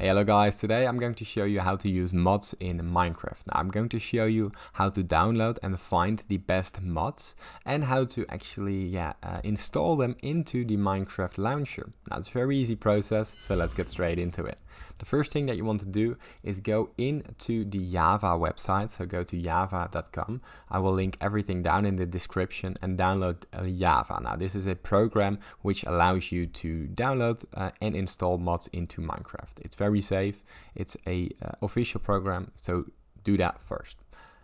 Hello guys, today I'm going to show you how to use mods in Minecraft. Now I'm going to show you how to download and find the best mods and how to actually yeah, uh, install them into the Minecraft launcher. Now it's a very easy process, so let's get straight into it. The first thing that you want to do is go into the Java website, so go to java.com. I will link everything down in the description and download uh, Java. Now this is a program which allows you to download uh, and install mods into Minecraft. It's very very safe. It's a uh, official program, so do that first.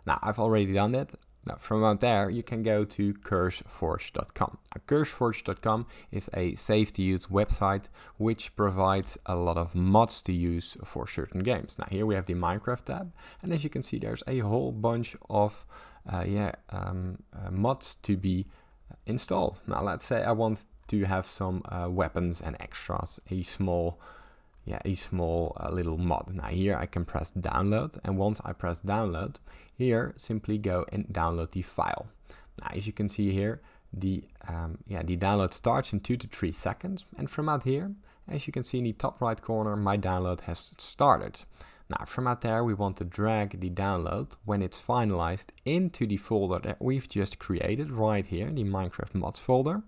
Now, I've already done that. Now, from out there, you can go to CurseForge.com. CurseForge.com is a safe to use website which provides a lot of mods to use for certain games. Now, here we have the Minecraft tab, and as you can see, there's a whole bunch of uh, yeah um, uh, mods to be uh, installed. Now, let's say I want to have some uh, weapons and extras, a small yeah, a small uh, little mod. Now here I can press download and once I press download, here simply go and download the file. Now as you can see here, the, um, yeah, the download starts in two to three seconds and from out here, as you can see in the top right corner, my download has started. Now from out there we want to drag the download when it's finalized into the folder that we've just created right here, the Minecraft mods folder.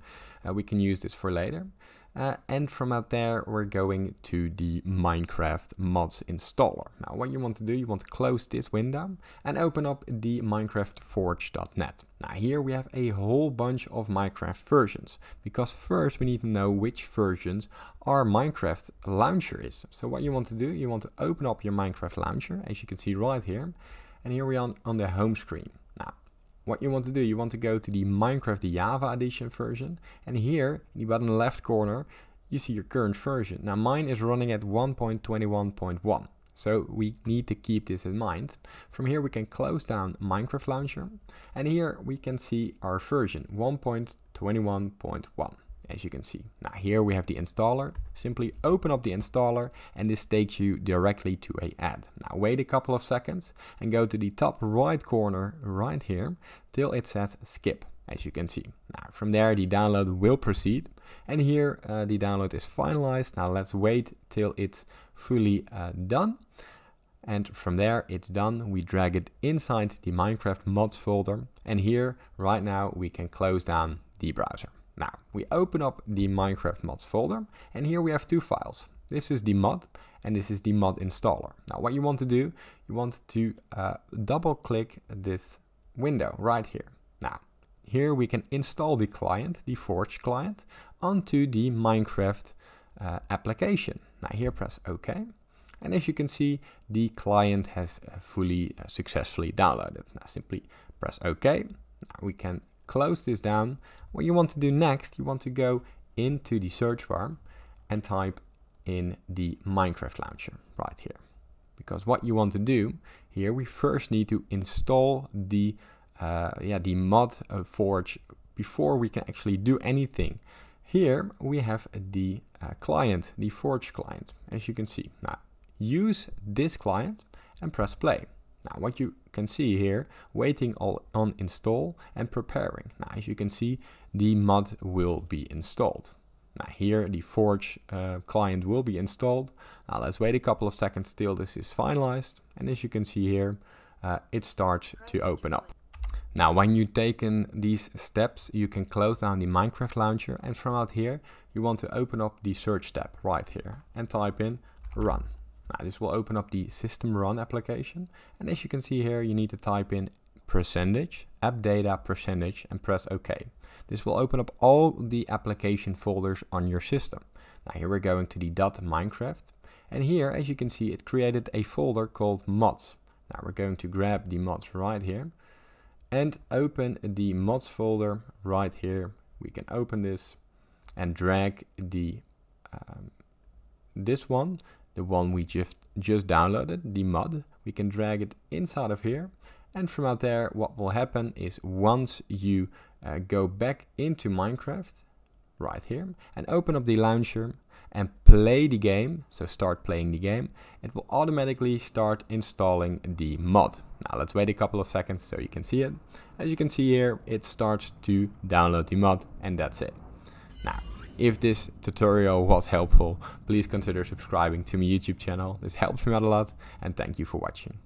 Uh, we can use this for later. Uh, and from out there, we're going to the Minecraft mods installer. Now, what you want to do, you want to close this window and open up the minecraftforge.net. Now, here we have a whole bunch of Minecraft versions, because first we need to know which versions our Minecraft launcher is. So what you want to do, you want to open up your Minecraft launcher, as you can see right here, and here we are on the home screen. Now, what you want to do, you want to go to the Minecraft Java Edition version. And here, in the bottom left corner, you see your current version. Now mine is running at 1.21.1. So we need to keep this in mind. From here we can close down Minecraft Launcher and here we can see our version 1.21.1 as you can see. Now here we have the installer. Simply open up the installer and this takes you directly to a ad. Now wait a couple of seconds and go to the top right corner right here till it says skip as you can see. Now from there the download will proceed and here uh, the download is finalized. Now let's wait till it's fully uh, done and from there it's done we drag it inside the minecraft mods folder and here right now we can close down the browser now, we open up the Minecraft mods folder and here we have two files. This is the mod and this is the mod installer. Now what you want to do, you want to uh, double click this window right here. Now, here we can install the client, the Forge client, onto the Minecraft uh, application. Now here press OK. And as you can see, the client has uh, fully uh, successfully downloaded. Now simply press OK. Now we can close this down. What you want to do next, you want to go into the search bar and type in the Minecraft launcher right here. Because what you want to do here, we first need to install the uh, yeah the mod uh, forge before we can actually do anything. Here we have the uh, client, the forge client, as you can see. Now use this client and press play. Now what you can see here, waiting on install and preparing. Now, as you can see, the mod will be installed. Now here the Forge uh, client will be installed. Now let's wait a couple of seconds till this is finalized. And as you can see here, uh, it starts to open up. Now when you've taken these steps, you can close down the Minecraft launcher and from out here, you want to open up the search tab right here and type in run. Now, this will open up the system run application. And as you can see here, you need to type in percentage, app data percentage, and press OK. This will open up all the application folders on your system. Now here we're going to the .minecraft. And here, as you can see, it created a folder called mods. Now we're going to grab the mods right here and open the mods folder right here. We can open this and drag the um, this one the one we just, just downloaded, the mod. We can drag it inside of here. And from out there, what will happen is once you uh, go back into Minecraft, right here, and open up the launcher and play the game, so start playing the game, it will automatically start installing the mod. Now let's wait a couple of seconds so you can see it. As you can see here, it starts to download the mod and that's it. Now, if this tutorial was helpful, please consider subscribing to my YouTube channel. This helps me out a lot and thank you for watching.